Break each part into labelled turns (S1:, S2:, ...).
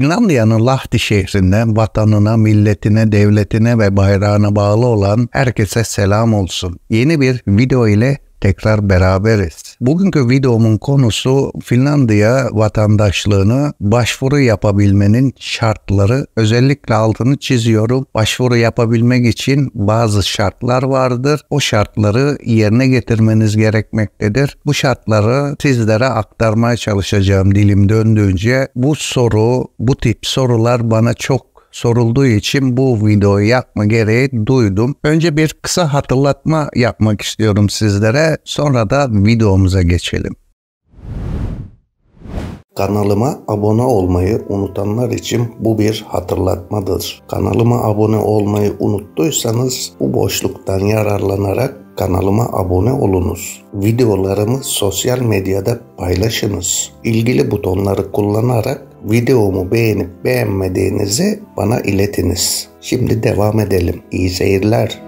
S1: Finlandiya'nın Lahti şehrinden vatanına, milletine, devletine ve bayrağına bağlı olan herkese selam olsun. Yeni bir video ile tekrar beraberiz. Bugünkü videomun konusu Finlandiya vatandaşlığını başvuru yapabilmenin şartları. Özellikle altını çiziyorum. Başvuru yapabilmek için bazı şartlar vardır. O şartları yerine getirmeniz gerekmektedir. Bu şartları sizlere aktarmaya çalışacağım dilim döndüğünce. Bu soru, bu tip sorular bana çok sorulduğu için bu videoyu yapma gereği duydum. Önce bir kısa hatırlatma yapmak istiyorum sizlere. Sonra da videomuza geçelim. Kanalıma abone olmayı unutanlar için bu bir hatırlatmadır. Kanalıma abone olmayı unuttuysanız bu boşluktan yararlanarak kanalıma abone olunuz. Videolarımı sosyal medyada paylaşınız. İlgili butonları kullanarak videomu beğenip beğenmediğinizi bana iletiniz. Şimdi devam edelim. İyi seyirler.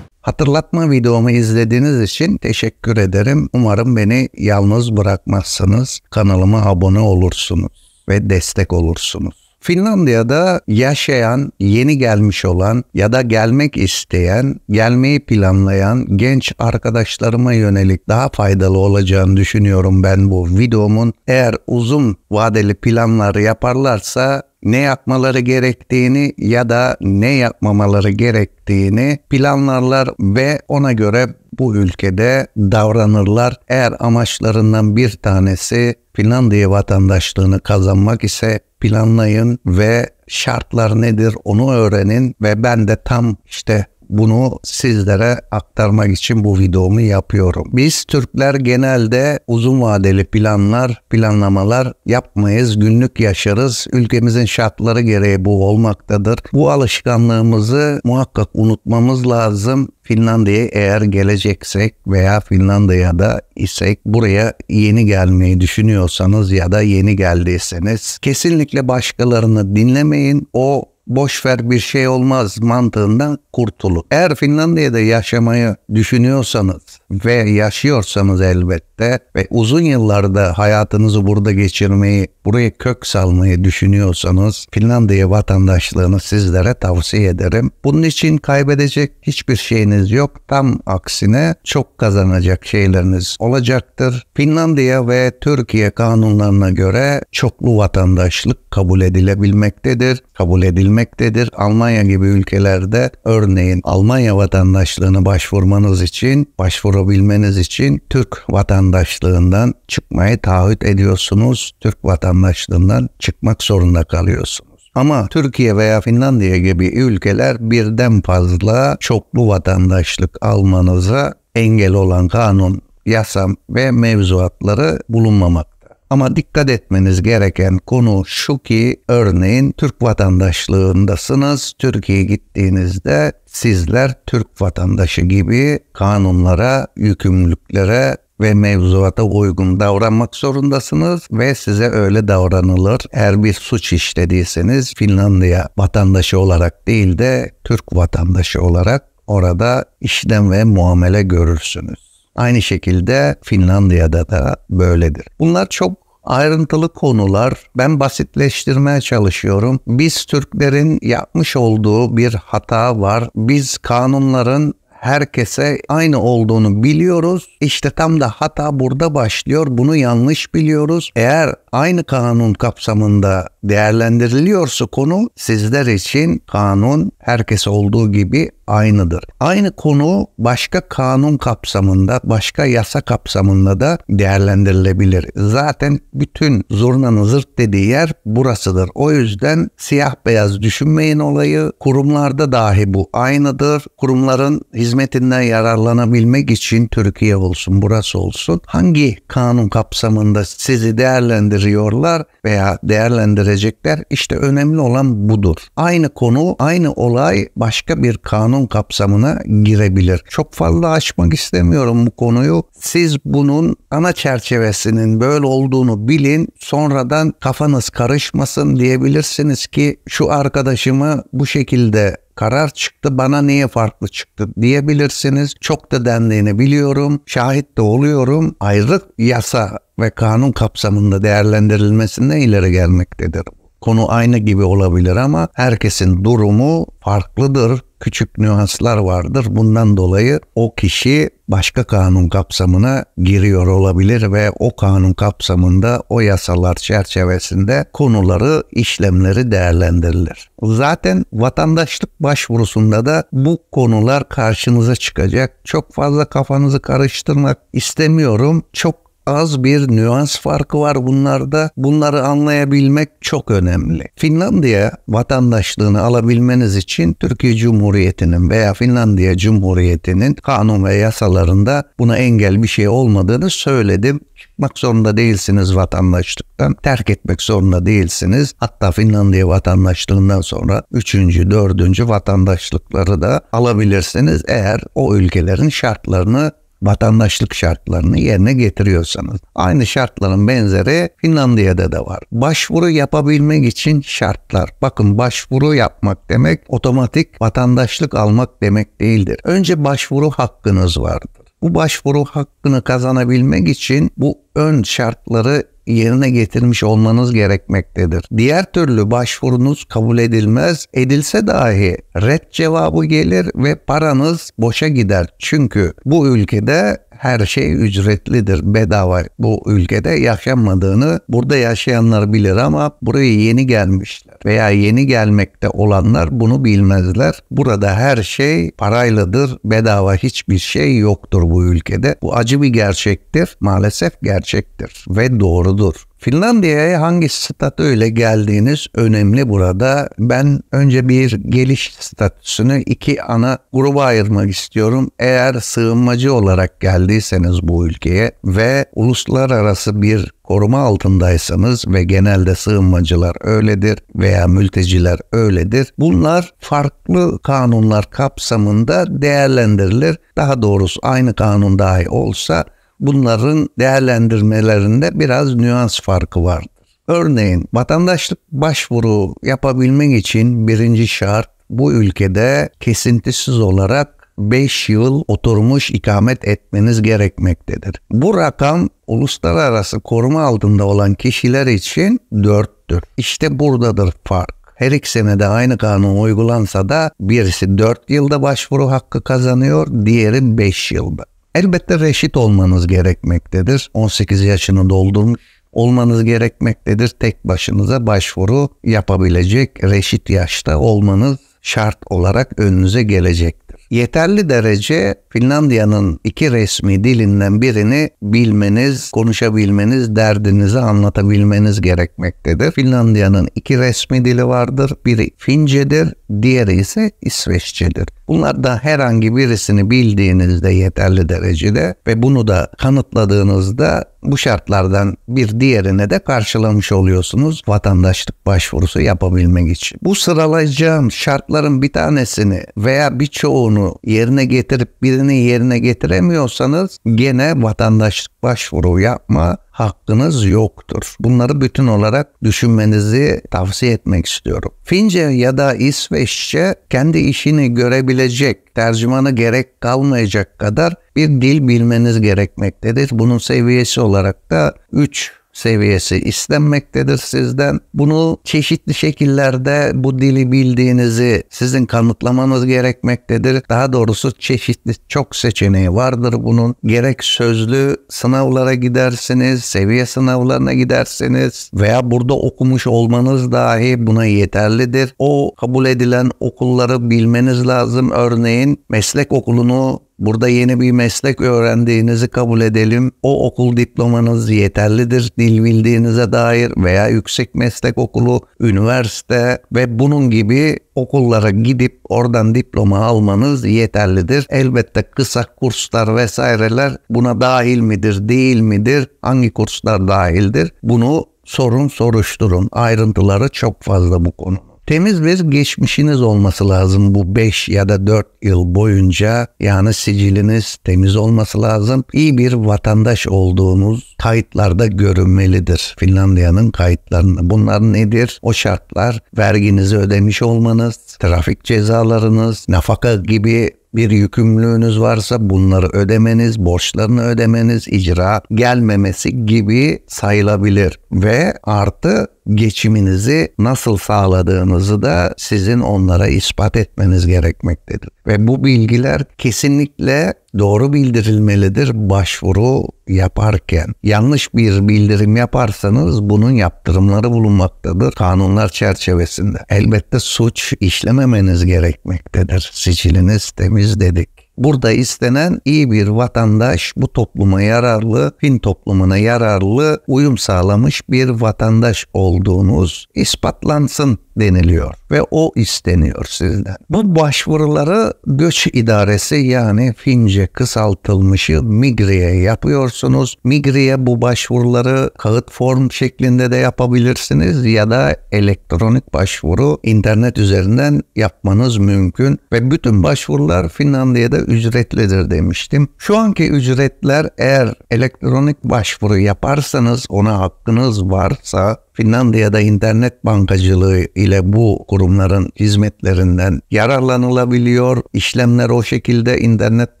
S1: Hatırlatma videomu izlediğiniz için teşekkür ederim. Umarım beni yalnız bırakmazsınız. Kanalıma abone olursunuz ve destek olursunuz. Finlandiya'da yaşayan, yeni gelmiş olan ya da gelmek isteyen, gelmeyi planlayan genç arkadaşlarıma yönelik daha faydalı olacağını düşünüyorum ben bu videomun. Eğer uzun vadeli planlar yaparlarsa ne yapmaları gerektiğini ya da ne yapmamaları gerektiğini planlarlar ve ona göre bu ülkede davranırlar. Eğer amaçlarından bir tanesi Finlandiya vatandaşlığını kazanmak ise planlayın ve şartlar nedir onu öğrenin ve ben de tam işte bunu sizlere aktarmak için bu videomu yapıyorum. Biz Türkler genelde uzun vadeli planlar, planlamalar yapmayız. Günlük yaşarız. Ülkemizin şartları gereği bu olmaktadır. Bu alışkanlığımızı muhakkak unutmamız lazım. Finlandiya'ya eğer geleceksek veya Finlandiya'da isek buraya yeni gelmeyi düşünüyorsanız ya da yeni geldiyseniz kesinlikle başkalarını dinlemeyin. O boş ver bir şey olmaz mantığından kurtulun. Eğer Finlandiya'da yaşamayı düşünüyorsanız ve yaşıyorsanız elbette ve uzun yıllarda hayatınızı burada geçirmeyi, buraya kök salmayı düşünüyorsanız Finlandiya vatandaşlığını sizlere tavsiye ederim. Bunun için kaybedecek hiçbir şeyiniz yok. Tam aksine çok kazanacak şeyleriniz olacaktır. Finlandiya ve Türkiye kanunlarına göre çoklu vatandaşlık kabul edilebilmektedir. Kabul edilmektedir. Almanya gibi ülkelerde örneğin Almanya vatandaşlığını başvurmanız için başvuru başvurabilmeniz için Türk vatandaşlığından çıkmayı taahhüt ediyorsunuz. Türk vatandaşlığından çıkmak zorunda kalıyorsunuz. Ama Türkiye veya Finlandiya gibi ülkeler birden fazla çoklu vatandaşlık almanıza engel olan kanun, yasam ve mevzuatları bulunmamak ama dikkat etmeniz gereken konu şu ki örneğin Türk vatandaşlığındasınız. Türkiye'ye gittiğinizde sizler Türk vatandaşı gibi kanunlara, yükümlülüklere ve mevzuata uygun davranmak zorundasınız ve size öyle davranılır. Eğer bir suç işlediyseniz Finlandiya vatandaşı olarak değil de Türk vatandaşı olarak orada işlem ve muamele görürsünüz. Aynı şekilde Finlandiya'da da böyledir. Bunlar çok ayrıntılı konular. Ben basitleştirmeye çalışıyorum. Biz Türklerin yapmış olduğu bir hata var. Biz kanunların herkese aynı olduğunu biliyoruz. İşte tam da hata burada başlıyor. Bunu yanlış biliyoruz. Eğer aynı kanun kapsamında değerlendiriliyorsa konu sizler için kanun herkes olduğu gibi aynıdır. Aynı konu başka kanun kapsamında, başka yasa kapsamında da değerlendirilebilir. Zaten bütün zurnanın zırt dediği yer burasıdır. O yüzden siyah beyaz düşünmeyin olayı. Kurumlarda dahi bu aynıdır. Kurumların hizmetinden yararlanabilmek için Türkiye olsun, burası olsun. Hangi kanun kapsamında sizi değerlendiriyorlar veya değerlendirecekler? İşte önemli olan budur. Aynı konu, aynı olay başka bir kanun kanun kapsamına girebilir. Çok fazla açmak istemiyorum bu konuyu. Siz bunun ana çerçevesinin böyle olduğunu bilin. Sonradan kafanız karışmasın diyebilirsiniz ki şu arkadaşımı bu şekilde karar çıktı bana niye farklı çıktı diyebilirsiniz. Çok da dendiğini biliyorum. Şahit de oluyorum. Ayrık yasa ve kanun kapsamında değerlendirilmesinde ileri gelmektedir. Konu aynı gibi olabilir ama herkesin durumu farklıdır. Küçük nüanslar vardır. Bundan dolayı o kişi başka kanun kapsamına giriyor olabilir ve o kanun kapsamında o yasalar çerçevesinde konuları, işlemleri değerlendirilir. Zaten vatandaşlık başvurusunda da bu konular karşınıza çıkacak. Çok fazla kafanızı karıştırmak istemiyorum. Çok az bir nüans farkı var bunlarda. Bunları anlayabilmek çok önemli. Finlandiya vatandaşlığını alabilmeniz için Türkiye Cumhuriyeti'nin veya Finlandiya Cumhuriyeti'nin kanun ve yasalarında buna engel bir şey olmadığını söyledim. Çıkmak zorunda değilsiniz vatandaşlıktan. Terk etmek zorunda değilsiniz. Hatta Finlandiya vatandaşlığından sonra 3. 4. vatandaşlıkları da alabilirsiniz eğer o ülkelerin şartlarını vatandaşlık şartlarını yerine getiriyorsanız. Aynı şartların benzeri Finlandiya'da da var. Başvuru yapabilmek için şartlar. Bakın başvuru yapmak demek otomatik vatandaşlık almak demek değildir. Önce başvuru hakkınız vardır. Bu başvuru hakkını kazanabilmek için bu ön şartları yerine getirmiş olmanız gerekmektedir. Diğer türlü başvurunuz kabul edilmez, edilse dahi red cevabı gelir ve paranız boşa gider. Çünkü bu ülkede her şey ücretlidir, bedava. Bu ülkede yaşanmadığını burada yaşayanlar bilir ama buraya yeni gelmişler veya yeni gelmekte olanlar bunu bilmezler. Burada her şey paraylıdır, bedava hiçbir şey yoktur bu ülkede. Bu acı bir gerçektir, maalesef gerçektir ve doğrudur. Finlandiya'ya hangi statüyle geldiğiniz önemli burada. Ben önce bir geliş statüsünü iki ana gruba ayırmak istiyorum. Eğer sığınmacı olarak geldiyseniz bu ülkeye ve uluslararası bir koruma altındaysanız ve genelde sığınmacılar öyledir veya mülteciler öyledir. Bunlar farklı kanunlar kapsamında değerlendirilir. Daha doğrusu aynı kanun dahi olsa bunların değerlendirmelerinde biraz nüans farkı vardır. Örneğin vatandaşlık başvuru yapabilmek için birinci şart bu ülkede kesintisiz olarak 5 yıl oturmuş ikamet etmeniz gerekmektedir. Bu rakam uluslararası koruma altında olan kişiler için 4'tür. İşte buradadır fark. Her ikisine de aynı kanun uygulansa da birisi 4 yılda başvuru hakkı kazanıyor, diğeri 5 yılda. Elbette reşit olmanız gerekmektedir. 18 yaşını doldurmuş olmanız gerekmektedir. Tek başınıza başvuru yapabilecek reşit yaşta olmanız şart olarak önünüze gelecektir yeterli derece Finlandiya'nın iki resmi dilinden birini bilmeniz, konuşabilmeniz, derdinizi anlatabilmeniz gerekmektedir. Finlandiya'nın iki resmi dili vardır. Biri Fince'dir, diğeri ise İsveççedir. Bunlardan herhangi birisini bildiğinizde yeterli derecede ve bunu da kanıtladığınızda bu şartlardan bir diğerine de karşılamış oluyorsunuz vatandaşlık başvurusu yapabilmek için. Bu sıralayacağım şartların bir tanesini veya birçoğunu yerine getirip birini yerine getiremiyorsanız gene vatandaşlık başvuru yapma hakkınız yoktur. Bunları bütün olarak düşünmenizi tavsiye etmek istiyorum. Fince ya da İsveç işçi kendi işini görebilecek, tercümanı gerek kalmayacak kadar bir dil bilmeniz gerekmektedir. Bunun seviyesi olarak da 3 seviyesi istenmektedir sizden. Bunu çeşitli şekillerde bu dili bildiğinizi sizin kanıtlamanız gerekmektedir. Daha doğrusu çeşitli çok seçeneği vardır bunun. Gerek sözlü sınavlara gidersiniz, seviye sınavlarına gidersiniz veya burada okumuş olmanız dahi buna yeterlidir. O kabul edilen okulları bilmeniz lazım. Örneğin meslek okulunu Burada yeni bir meslek öğrendiğinizi kabul edelim. O okul diplomanız yeterlidir dil bildiğinize dair veya yüksek meslek okulu, üniversite ve bunun gibi okullara gidip oradan diploma almanız yeterlidir. Elbette kısa kurslar vesaireler buna dahil midir, değil midir? Hangi kurslar dahildir? Bunu sorun soruşturun. Ayrıntıları çok fazla bu konu temiz bir geçmişiniz olması lazım bu 5 ya da 4 yıl boyunca. Yani siciliniz temiz olması lazım. İyi bir vatandaş olduğunuz kayıtlarda görünmelidir. Finlandiya'nın kayıtlarında. Bunlar nedir? O şartlar verginizi ödemiş olmanız, trafik cezalarınız, nafaka gibi bir yükümlülüğünüz varsa bunları ödemeniz, borçlarını ödemeniz, icra gelmemesi gibi sayılabilir ve artı geçiminizi nasıl sağladığınızı da sizin onlara ispat etmeniz gerekmektedir. Ve bu bilgiler kesinlikle doğru bildirilmelidir başvuru yaparken yanlış bir bildirim yaparsanız bunun yaptırımları bulunmaktadır kanunlar çerçevesinde. Elbette suç işlememeniz gerekmektedir. Siciliniz temiz dedik. Burada istenen iyi bir vatandaş bu topluma yararlı, Fin toplumuna yararlı uyum sağlamış bir vatandaş olduğunuz ispatlansın deniliyor ve o isteniyor sizden. Bu başvuruları göç idaresi yani fince kısaltılmışı Migri'ye yapıyorsunuz. Migri'ye bu başvuruları kağıt form şeklinde de yapabilirsiniz ya da elektronik başvuru internet üzerinden yapmanız mümkün ve bütün başvurular Finlandiya'da ücretlidir demiştim. Şu anki ücretler eğer elektronik başvuru yaparsanız ona hakkınız varsa Finlandiya'da internet bankacılığı ile bu kurumların hizmetlerinden yararlanılabiliyor. İşlemler o şekilde internet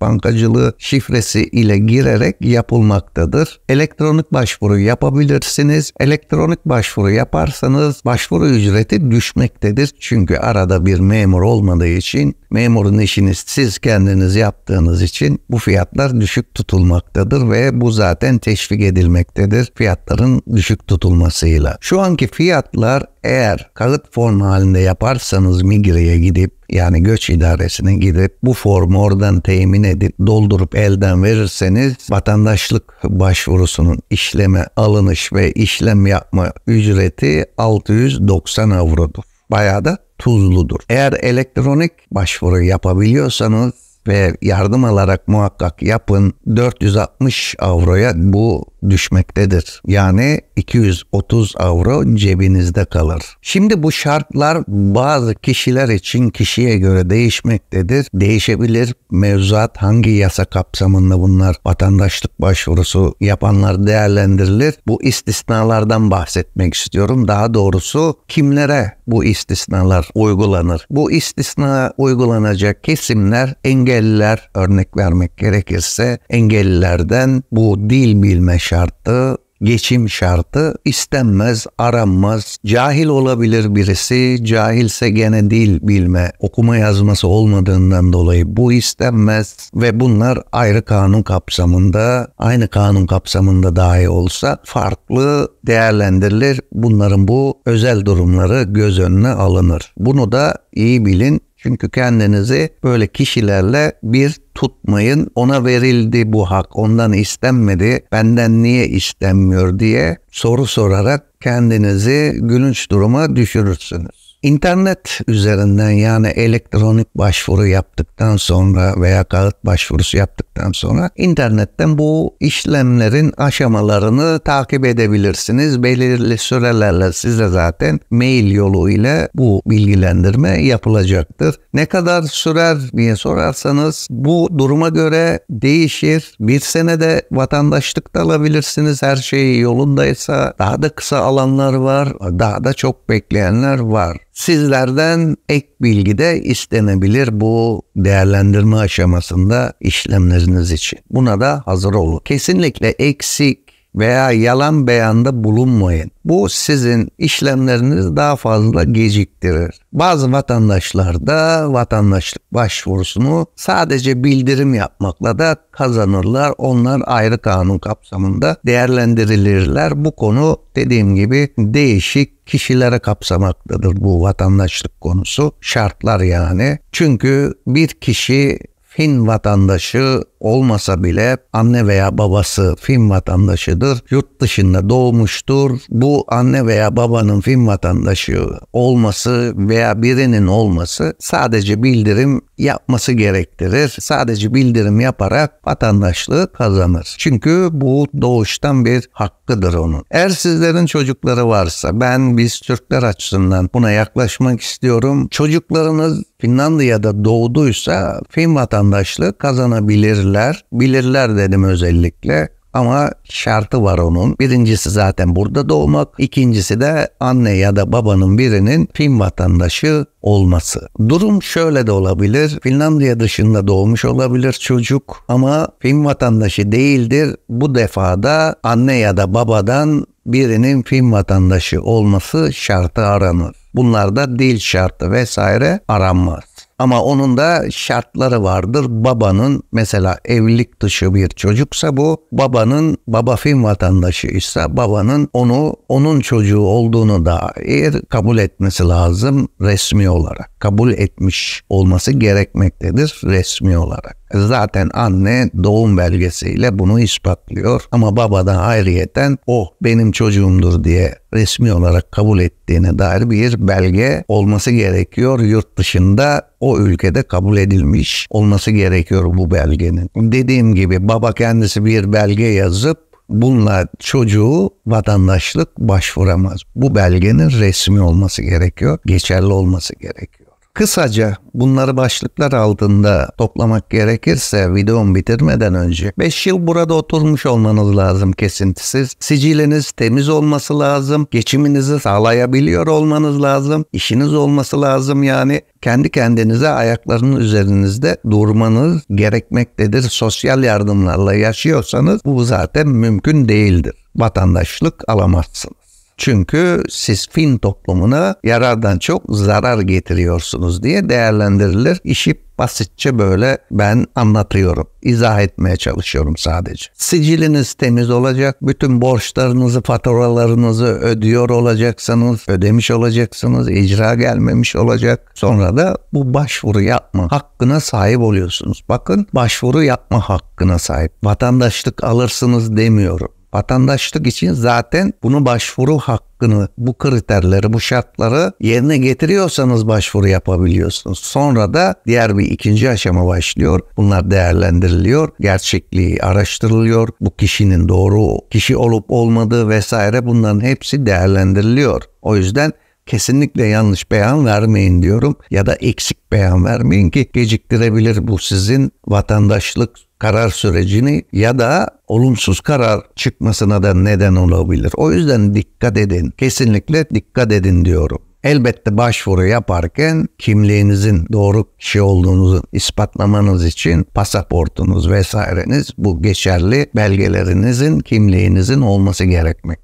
S1: bankacılığı şifresi ile girerek yapılmaktadır. Elektronik başvuru yapabilirsiniz. Elektronik başvuru yaparsanız başvuru ücreti düşmektedir. Çünkü arada bir memur olmadığı için memurun işini siz kendiniz yaptığınız için bu fiyatlar düşük tutulmaktadır ve bu zaten teşvik edilmektedir fiyatların düşük tutulmasıyla. Şu anki fiyatlar eğer kağıt form halinde yaparsanız Migre'ye gidip yani göç idaresine gidip bu formu oradan temin edip doldurup elden verirseniz vatandaşlık başvurusunun işleme alınış ve işlem yapma ücreti 690 avrodur. Bayağı da tuzludur. Eğer elektronik başvuru yapabiliyorsanız ve yardım alarak muhakkak yapın 460 avroya bu düşmektedir. Yani 230 avro cebinizde kalır. Şimdi bu şartlar bazı kişiler için kişiye göre değişmektedir. Değişebilir. Mevzuat hangi yasa kapsamında bunlar vatandaşlık başvurusu yapanlar değerlendirilir. Bu istisnalardan bahsetmek istiyorum. Daha doğrusu kimlere bu istisnalar uygulanır? Bu istisna uygulanacak kesimler engel engelliler örnek vermek gerekirse engellilerden bu dil bilme şartı geçim şartı istenmez, aranmaz. Cahil olabilir birisi, cahilse gene dil bilme, okuma yazması olmadığından dolayı bu istenmez ve bunlar ayrı kanun kapsamında, aynı kanun kapsamında dahi olsa farklı değerlendirilir. Bunların bu özel durumları göz önüne alınır. Bunu da iyi bilin çünkü kendinizi böyle kişilerle bir tutmayın. Ona verildi bu hak, ondan istenmedi, benden niye istenmiyor diye soru sorarak kendinizi gülünç duruma düşürürsünüz. İnternet üzerinden yani elektronik başvuru yaptıktan sonra veya kağıt başvurusu yaptıktan sonra internetten bu işlemlerin aşamalarını takip edebilirsiniz. Belirli sürelerle size zaten mail yolu ile bu bilgilendirme yapılacaktır. Ne kadar sürer diye sorarsanız bu duruma göre değişir. Bir senede vatandaşlık da alabilirsiniz. Her şey yolundaysa daha da kısa alanlar var, daha da çok bekleyenler var. Sizlerden ek bilgi de istenebilir bu değerlendirme aşamasında işlemleriniz için. Buna da hazır olun. Kesinlikle eksi veya yalan beyanda bulunmayın. Bu sizin işlemlerinizi daha fazla geciktirir. Bazı vatandaşlar da vatandaşlık başvurusunu sadece bildirim yapmakla da kazanırlar. Onlar ayrı kanun kapsamında değerlendirilirler. Bu konu dediğim gibi değişik kişilere kapsamaktadır bu vatandaşlık konusu. Şartlar yani. Çünkü bir kişi Fin vatandaşı olmasa bile anne veya babası Fin vatandaşıdır. Yurt dışında doğmuştur. Bu anne veya babanın Fin vatandaşı olması veya birinin olması sadece bildirim yapması gerektirir. Sadece bildirim yaparak vatandaşlığı kazanır. Çünkü bu doğuştan bir hakkıdır onun. Eğer sizlerin çocukları varsa ben biz Türkler açısından buna yaklaşmak istiyorum. Çocuklarınız Finlandiya'da doğduysa Fin vatandaşlığı kazanabilirler bilirler. Bilirler dedim özellikle. Ama şartı var onun. Birincisi zaten burada doğmak. ikincisi de anne ya da babanın birinin Fin vatandaşı olması. Durum şöyle de olabilir. Finlandiya dışında doğmuş olabilir çocuk ama Fin vatandaşı değildir. Bu defada anne ya da babadan birinin Fin vatandaşı olması şartı aranır. bunlar da dil şartı vesaire aranmaz. Ama onun da şartları vardır. Babanın mesela evlilik dışı bir çocuksa bu babanın baba film vatandaşıysa babanın onu onun çocuğu olduğunu dair kabul etmesi lazım resmi olarak. Kabul etmiş olması gerekmektedir resmi olarak. Zaten anne doğum belgesiyle bunu ispatlıyor ama baba da ayrıyeten o oh, benim çocuğumdur diye resmi olarak kabul ettiğine dair bir belge olması gerekiyor. Yurt dışında o ülkede kabul edilmiş olması gerekiyor bu belgenin. Dediğim gibi baba kendisi bir belge yazıp bununla çocuğu vatandaşlık başvuramaz. Bu belgenin resmi olması gerekiyor, geçerli olması gerekiyor. Kısaca bunları başlıklar altında toplamak gerekirse videom bitirmeden önce 5 yıl burada oturmuş olmanız lazım kesintisiz. Siciliniz temiz olması lazım. Geçiminizi sağlayabiliyor olmanız lazım. işiniz olması lazım yani. Kendi kendinize ayaklarının üzerinizde durmanız gerekmektedir. Sosyal yardımlarla yaşıyorsanız bu zaten mümkün değildir. Vatandaşlık alamazsınız. Çünkü siz Fin toplumuna yarardan çok zarar getiriyorsunuz diye değerlendirilir. İşi basitçe böyle ben anlatıyorum. İzah etmeye çalışıyorum sadece. Siciliniz temiz olacak. Bütün borçlarınızı, faturalarınızı ödüyor olacaksınız. Ödemiş olacaksınız. icra gelmemiş olacak. Sonra da bu başvuru yapma hakkına sahip oluyorsunuz. Bakın başvuru yapma hakkına sahip. Vatandaşlık alırsınız demiyorum Vatandaşlık için zaten bunu başvuru hakkını, bu kriterleri, bu şartları yerine getiriyorsanız başvuru yapabiliyorsunuz. Sonra da diğer bir ikinci aşama başlıyor. Bunlar değerlendiriliyor, gerçekliği araştırılıyor. Bu kişinin doğru kişi olup olmadığı vesaire bunların hepsi değerlendiriliyor. O yüzden kesinlikle yanlış beyan vermeyin diyorum ya da eksik beyan vermeyin ki geciktirebilir bu sizin vatandaşlık karar sürecini ya da olumsuz karar çıkmasına da neden olabilir. O yüzden dikkat edin. Kesinlikle dikkat edin diyorum. Elbette başvuru yaparken kimliğinizin doğru kişi olduğunuzu ispatlamanız için pasaportunuz vesaireniz bu geçerli belgelerinizin kimliğinizin olması gerekmek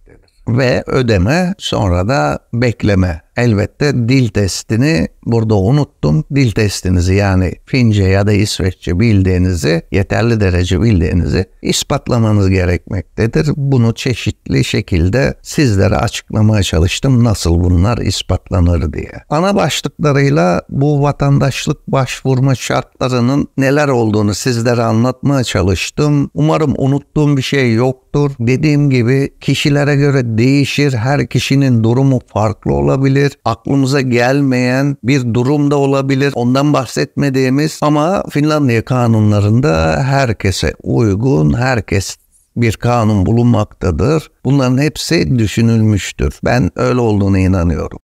S1: ve ödeme sonra da bekleme elbette dil testini burada unuttum. Dil testinizi yani Fince ya da İsveççe bildiğinizi yeterli derece bildiğinizi ispatlamanız gerekmektedir. Bunu çeşitli şekilde sizlere açıklamaya çalıştım nasıl bunlar ispatlanır diye. Ana başlıklarıyla bu vatandaşlık başvurma şartlarının neler olduğunu sizlere anlatmaya çalıştım. Umarım unuttuğum bir şey yoktur. Dediğim gibi kişilere göre değişir. Her kişinin durumu farklı olabilir olabilir, aklımıza gelmeyen bir durumda olabilir. Ondan bahsetmediğimiz ama Finlandiya kanunlarında herkese uygun, herkes bir kanun bulunmaktadır. Bunların hepsi düşünülmüştür. Ben öyle olduğuna inanıyorum.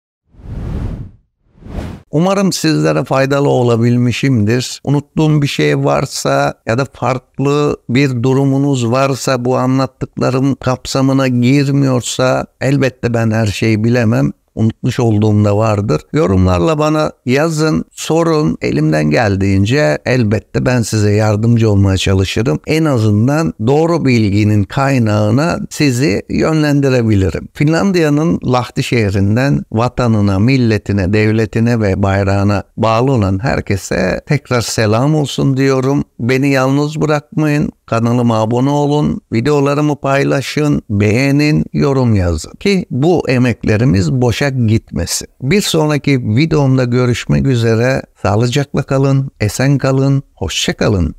S1: Umarım sizlere faydalı olabilmişimdir. Unuttuğum bir şey varsa ya da farklı bir durumunuz varsa bu anlattıklarım kapsamına girmiyorsa elbette ben her şeyi bilemem unutmuş olduğumda vardır. Yorumlarla bana yazın, sorun. Elimden geldiğince elbette ben size yardımcı olmaya çalışırım. En azından doğru bilginin kaynağına sizi yönlendirebilirim. Finlandiya'nın Lahti şehrinden vatanına, milletine, devletine ve bayrağına bağlı olan herkese tekrar selam olsun diyorum. Beni yalnız bırakmayın. Kanalıma abone olun, videolarımı paylaşın, beğenin, yorum yazın ki bu emeklerimiz boşa gitmesin. Bir sonraki videomda görüşmek üzere. Sağlıcakla kalın, esen kalın, hoşça kalın.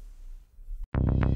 S1: Thank you.